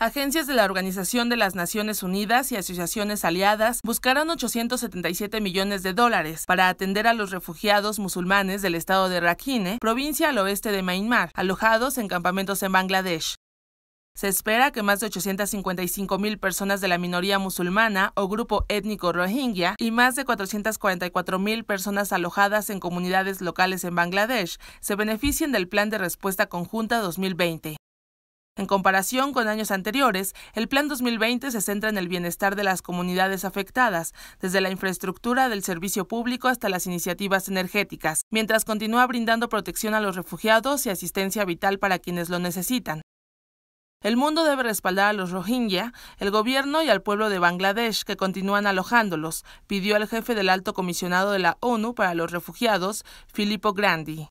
Agencias de la Organización de las Naciones Unidas y asociaciones aliadas buscarán 877 millones de dólares para atender a los refugiados musulmanes del estado de Rakhine, provincia al oeste de Myanmar, alojados en campamentos en Bangladesh. Se espera que más de 855 mil personas de la minoría musulmana o grupo étnico rohingya y más de 444 mil personas alojadas en comunidades locales en Bangladesh se beneficien del Plan de Respuesta Conjunta 2020. En comparación con años anteriores, el Plan 2020 se centra en el bienestar de las comunidades afectadas, desde la infraestructura del servicio público hasta las iniciativas energéticas, mientras continúa brindando protección a los refugiados y asistencia vital para quienes lo necesitan. El mundo debe respaldar a los Rohingya, el gobierno y al pueblo de Bangladesh que continúan alojándolos, pidió el jefe del alto comisionado de la ONU para los refugiados, Filippo Grandi.